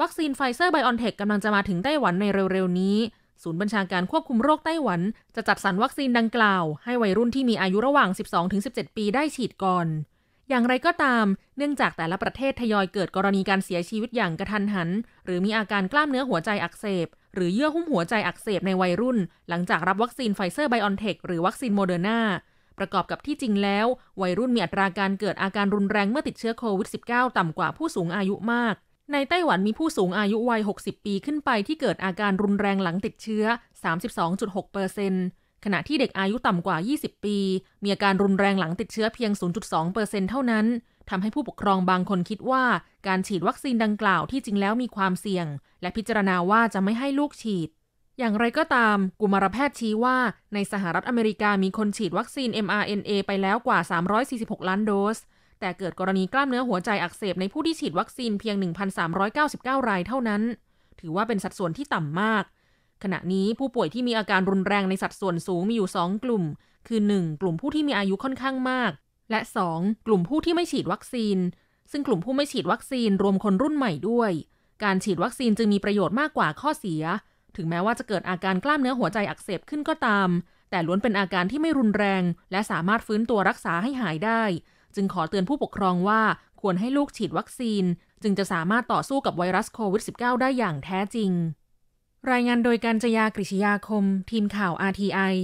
วัคซีนไฟเซอร์ไบออนเทคกำลังจะมาถึงไต้หวันในเร็วๆ นี้ ศูนย์บัญชาการควบคุมโรคไต้หวัน จะจัดสรรวัคซีนดังกล่าว ให้วัยรุ่นที่มีอายุระหว่าง 12-17 ปีได้ฉีดก่อน อย่างไรก็ตาม เนื่องจากแต่ละประเทศทยอยเกิดกรณีการเสียชีวิตอย่างกระทันหัน หรือมีอาการกล้ามเนื้อหัวใจอักเสบ หรือเยื่อหุ้มหัวใจอักเสบในวัยรุ่นหลังจากรับวัคซีนไฟเซอร์ไบออนเทคหรือวัคซีนโมเดอร์นาประกอบกับที่จริงแล้ววัยรุ่นมีอัตราการเกิดอาการรุนแรงเมื่อติดเชื้อโควิด -19 ต่ำกว่าผู้สูงอายุมากในไต้หวันมีผู้สูงอายุวัย 60 ปีขึ้นไปที่เกิดอาการรุนแรงหลังติดเชื้อ 32.6เปอร์เซ็นต์ขณะที่เด็กอายุต่ำกว่า 20 ปี มีอาการรุนแรงหลังติดเชื้อเพียง 0.2เปอร์เซ็นต์เท่านั้นทำให้ผู้ปกครองบางคนคิดว่าการฉีดวัคซีนดังกล่าวที่จริงแล้วมีความเสี่ยง และพิจารณาว่าจะไม่ให้ลูกฉีด อย่างไรก็ตาม กุมารแพทย์ชี้ว่า ในสหรัฐอเมริกามีคนฉีดวัคซีน mRNA ไปแล้วกว่า 346 ล้านโดสแต่เกิดกรณีกล้ามเนื้อหัวใจอักเสบในผู้ที่ฉีดวัคซีนเพียง 1,399 รายเท่านั้น ถือว่าเป็นสัดส่วนที่ต่ำมาก ขณะนี้ผู้ป่วยที่มีอาการรุนแรงในสัดส่วนสูงมีอยู่ 2 กลุ่ม คือ 1. กลุ่มผู้ที่มีอายุค่อนข้างมาก และ 2. กลุ่มผู้ที่ไม่ฉีดวัคซีน ซึ่งกลุ่มผู้ไม่ฉีดวัคซีนรวมคนรุ่นใหม่ด้วย การฉีดวัคซีนจึงมีประโยชน์มากกว่าข้อเสีย ถึงแม้ว่าจะเกิดอาการกล้ามเนื้อหัวใจอักเสบขึ้นก็ตาม แต่ล้วนเป็นอาการที่ไม่รุนแรง และสามารถฟื้นตัวรักษาให้หายได้จึงขอเตือนผู้ปกครองว่าควรให้ลูกฉีดวัคซีน จึงจะสามารถต่อสู้กับไวรัสโควิด -19 ได้อย่างแท้จริง รายงานโดยการจยากริชยาคม ทีมข่าว RTI